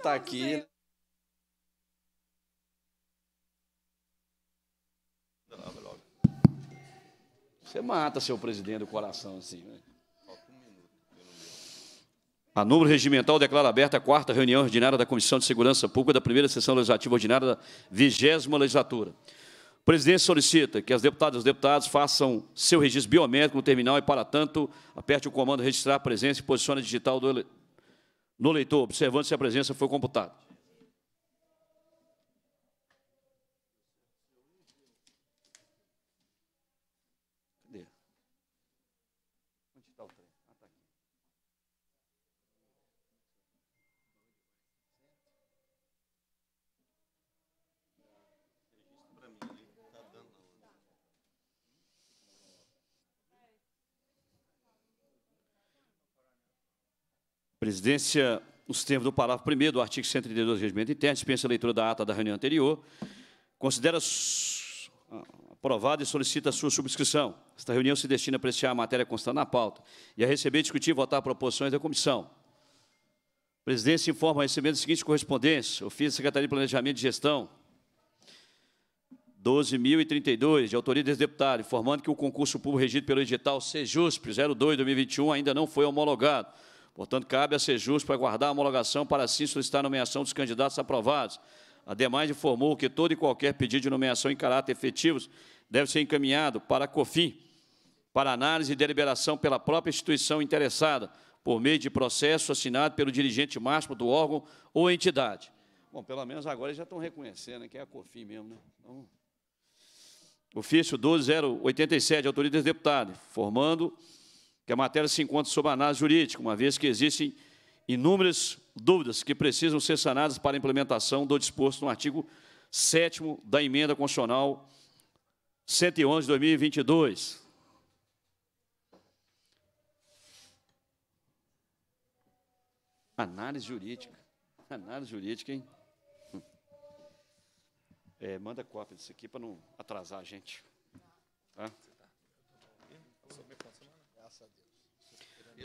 tá aqui. Né? Você mata seu presidente do coração assim, né? A número regimental declara aberta a quarta reunião ordinária da Comissão de Segurança Pública da primeira sessão legislativa ordinária da vigésima legislatura. O presidente solicita que as deputadas e os deputados façam seu registro biométrico no terminal e, para tanto, aperte o comando registrar a presença e posicione digital do, no leitor, observando se a presença foi computada. Presidência, nos termos do parágrafo 1 do artigo 132 do Regimento Interno, dispensa a leitura da ata da reunião anterior, considera ah, aprovada e solicita a sua subscrição. Esta reunião se destina a apreciar a matéria constante na pauta e a receber, discutir e votar proposições da comissão. presidência informa a recebimento seguinte correspondência. Ofício da Secretaria de Planejamento e Gestão, 12.032, de autoria desse deputado, informando que o concurso público regido pelo edital CEJUSP 02-2021 ainda não foi homologado Portanto, cabe a ser justo para guardar a homologação para assim solicitar a nomeação dos candidatos aprovados. Ademais, informou que todo e qualquer pedido de nomeação em caráter efetivos deve ser encaminhado para a COFI, para análise e deliberação pela própria instituição interessada, por meio de processo assinado pelo dirigente máximo do órgão ou entidade. Bom, pelo menos agora já estão reconhecendo né, que é a COFI mesmo, né? Então, ofício 12087, autoriza os deputados, formando que é a matéria se encontra sob análise jurídica, uma vez que existem inúmeras dúvidas que precisam ser sanadas para a implementação do disposto no artigo 7 da Emenda Constitucional 111 de 2022. Análise jurídica. Análise jurídica, hein? É, manda cópia disso aqui para não atrasar a gente. Tá?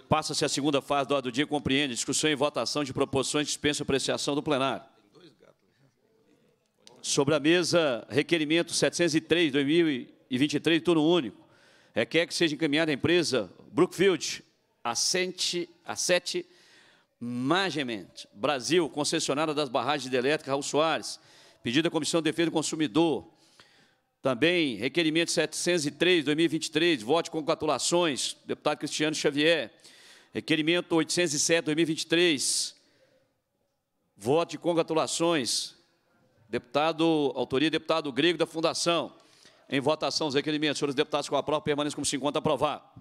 Passa-se a segunda fase do ordem do dia, compreende discussão e votação de proposições dispensa apreciação do plenário. Sobre a mesa, requerimento 703, 2023, turno único. Requer que seja encaminhada à empresa Brookfield, Assente, Assete Magement, Brasil, concessionária das barragens de elétrica Raul Soares. Pedido da Comissão de Defesa do Consumidor, também, requerimento 703, 2023, voto com congratulações, deputado Cristiano Xavier. Requerimento 807, 2023, voto de congratulações, deputado, autoria deputado Grego da Fundação. Em votação, os requerimentos. Senhores deputados com a prova, permaneçam como 50 aprovar.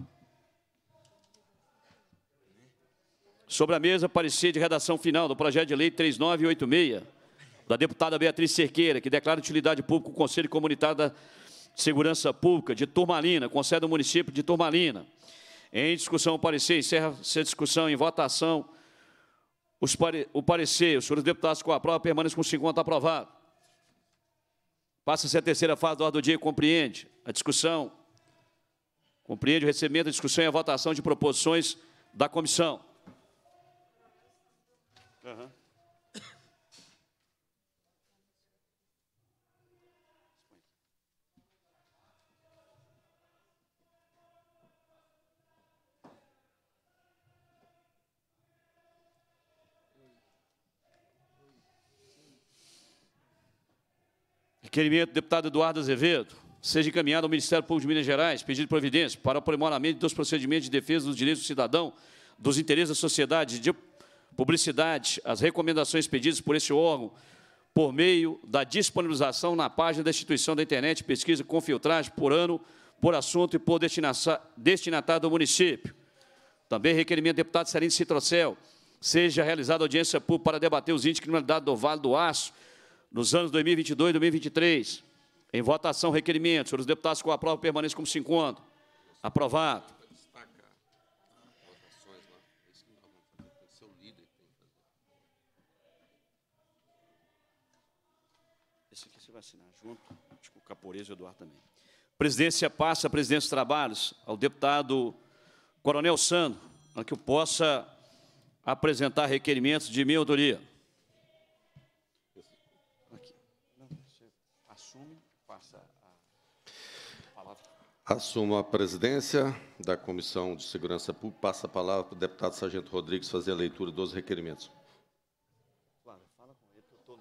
Sobre a mesa, parecer de redação final do projeto de lei 3986 da deputada Beatriz Cerqueira, que declara utilidade pública o Conselho Comunitário da Segurança Pública de Turmalina, com sede do município de Turmalina. Em discussão, o parecer, encerra-se a discussão em votação. Pare... o parecer, os senhores deputados com a prova permanecem com 50 aprovado. Passa-se a terceira fase da ordem do dia, compreende a discussão, compreende o recebimento, a discussão e a votação de proposições da comissão. Uhum. Requerimento do deputado Eduardo Azevedo. Seja encaminhado ao Ministério Público de Minas Gerais, pedido de providência para o aprimoramento dos procedimentos de defesa dos direitos do cidadão, dos interesses da sociedade, de publicidade, as recomendações pedidas por este órgão por meio da disponibilização na página da instituição da internet, pesquisa com filtragem por ano, por assunto e por destinatário do município. Também requerimento do deputado Serino Citrocel, seja realizada audiência pública para debater os índices de criminalidade do Vale do Aço nos anos 2022 e 2023. Em votação, requerimento. Senhores deputados, com a prova como se encontra. Aprovado. Esse aqui você vai assinar junto. Acho que o Caporeza e o Eduardo também. Presidência passa, presidência trabalhos, ao deputado Coronel Sando, para que eu possa apresentar requerimentos de minha autoria. Assumo a presidência da Comissão de Segurança Pública. Passa a palavra para o deputado Sargento Rodrigues fazer a leitura dos requerimentos. Claro, fala com ele, eu estou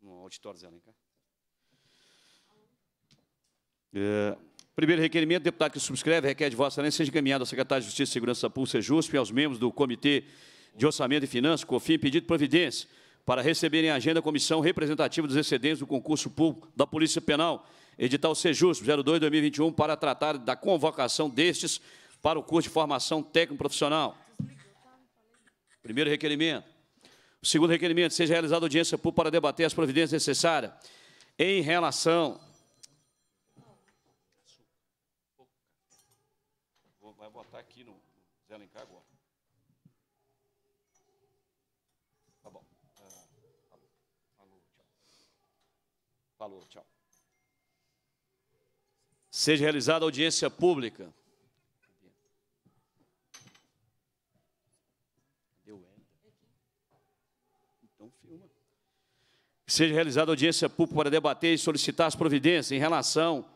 no, no auditório Zé Alencar. É, primeiro requerimento, deputado que subscreve, requer de vossa excelência, seja encaminhado ao secretário de Justiça e Segurança Pública, Sejusp, e aos membros do Comitê de Orçamento e Finanças, COFIM, pedido de providência para receberem a agenda comissão representativa dos excedentes do concurso público da Polícia Penal, edital Sejus 02-2021, para tratar da convocação destes para o curso de formação técnico-profissional. Primeiro requerimento. O segundo requerimento, seja realizada audiência pública para debater as providências necessárias em relação... Vai botar aqui no Zé Alencar agora. Falou, tchau. Seja realizada audiência pública. Então seja realizada audiência pública para debater e solicitar as providências em relação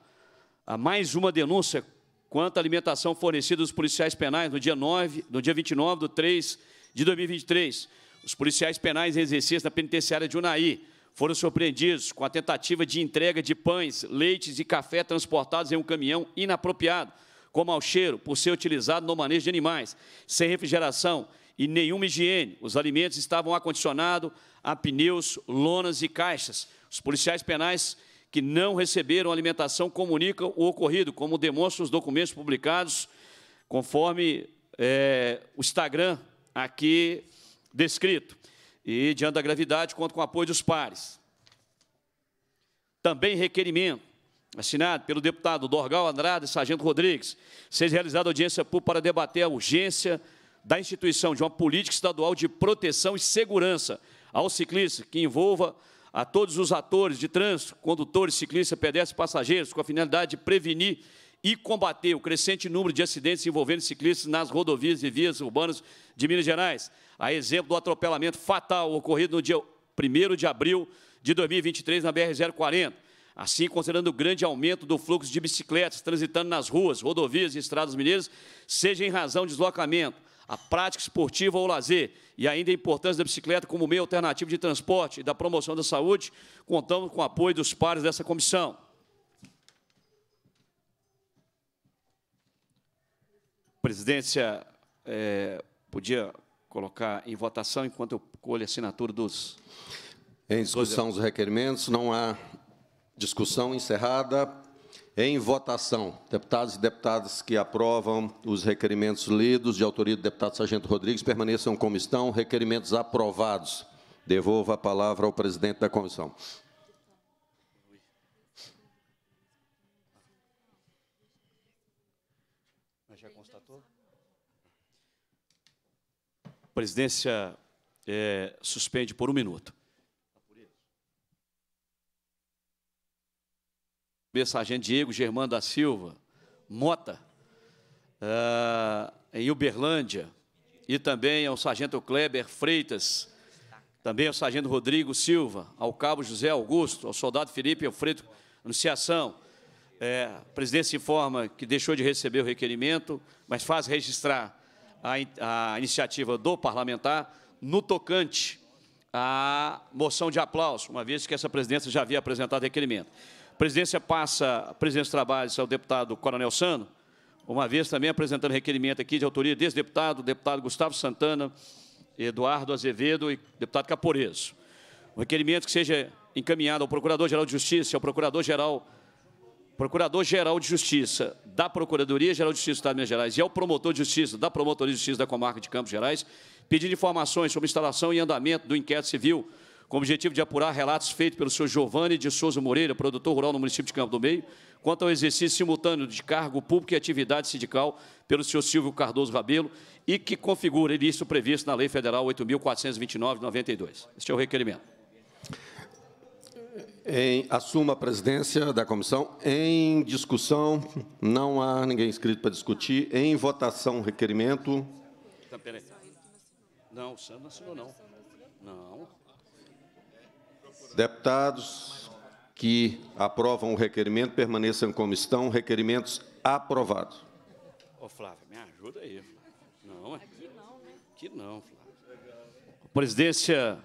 a mais uma denúncia quanto à alimentação fornecida aos policiais penais no dia, 9, no dia 29 de 3 de 2023. Os policiais penais em exercício na penitenciária de Unaí, foram surpreendidos com a tentativa de entrega de pães, leites e café transportados em um caminhão inapropriado, com mau cheiro, por ser utilizado no manejo de animais, sem refrigeração e nenhuma higiene. Os alimentos estavam acondicionados a pneus, lonas e caixas. Os policiais penais que não receberam alimentação comunicam o ocorrido, como demonstram os documentos publicados, conforme é, o Instagram aqui descrito e, diante da gravidade, conto com o apoio dos pares. Também requerimento, assinado pelo deputado Dorgal Andrade e Sargento Rodrigues, seja realizada audiência pública para debater a urgência da instituição de uma política estadual de proteção e segurança aos ciclistas, que envolva a todos os atores de trânsito, condutores, ciclistas, pedestres, e passageiros, com a finalidade de prevenir e combater o crescente número de acidentes envolvendo ciclistas nas rodovias e vias urbanas de Minas Gerais a exemplo do atropelamento fatal ocorrido no dia 1 de abril de 2023 na BR-040. Assim, considerando o grande aumento do fluxo de bicicletas transitando nas ruas, rodovias e estradas mineiras, seja em razão de deslocamento, a prática esportiva ou lazer, e ainda a importância da bicicleta como meio alternativo de transporte e da promoção da saúde, contamos com o apoio dos pares dessa comissão. Presidência, é, podia colocar em votação enquanto eu colho a assinatura dos... Em discussão os requerimentos, não há discussão encerrada. Em votação, deputados e deputadas que aprovam os requerimentos lidos de autoria do deputado Sargento Rodrigues permaneçam como estão. Requerimentos aprovados. Devolvo a palavra ao presidente da comissão. A presidência é, suspende por um minuto. Sargento Diego Germano da Silva, Mota, uh, em Uberlândia, e também ao Sargento Kleber Freitas, também ao Sargento Rodrigo Silva, ao Cabo José Augusto, ao Soldado Felipe Alfredo Anunciação. É, a presidência informa que deixou de receber o requerimento, mas faz registrar a, a iniciativa do parlamentar no tocante à moção de aplauso, uma vez que essa presidência já havia apresentado requerimento. A presidência passa, a presidência de trabalho, ao deputado Coronel Sano, uma vez também apresentando requerimento aqui de autoria desse deputado, deputado Gustavo Santana, Eduardo Azevedo e deputado Caporeso. Um requerimento que seja encaminhado ao Procurador-Geral de Justiça e ao Procurador-Geral Procurador-Geral de Justiça da Procuradoria-Geral de Justiça do Estado de Minas Gerais e ao é promotor de justiça da Promotoria de Justiça da Comarca de Campos Gerais pedir informações sobre instalação e andamento do inquérito civil com o objetivo de apurar relatos feitos pelo senhor Giovanni de Souza Moreira, produtor rural no município de Campo do Meio, quanto ao exercício simultâneo de cargo público e atividade sindical pelo senhor Silvio Cardoso Rabelo e que configura ilícito previsto na Lei Federal 8.429, 92. Este é o requerimento. Em, a presidência da comissão. Em discussão, não há ninguém inscrito para discutir. Em votação, requerimento. Não, o Sandro assinou, não. Não. Deputados que aprovam o requerimento permaneçam como estão. Requerimentos aprovados. Ô, Flávio, me ajuda aí. Flávio. Não, é? Aqui não, né? Aqui não, Flávio. Presidência,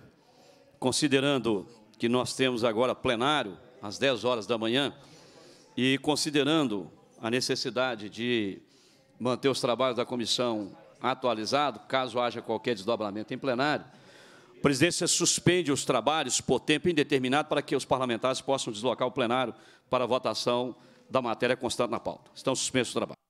considerando que nós temos agora plenário, às 10 horas da manhã, e considerando a necessidade de manter os trabalhos da comissão atualizado, caso haja qualquer desdobramento em plenário, a presidência suspende os trabalhos por tempo indeterminado para que os parlamentares possam deslocar o plenário para a votação da matéria constante na pauta. Estão suspensos os trabalhos.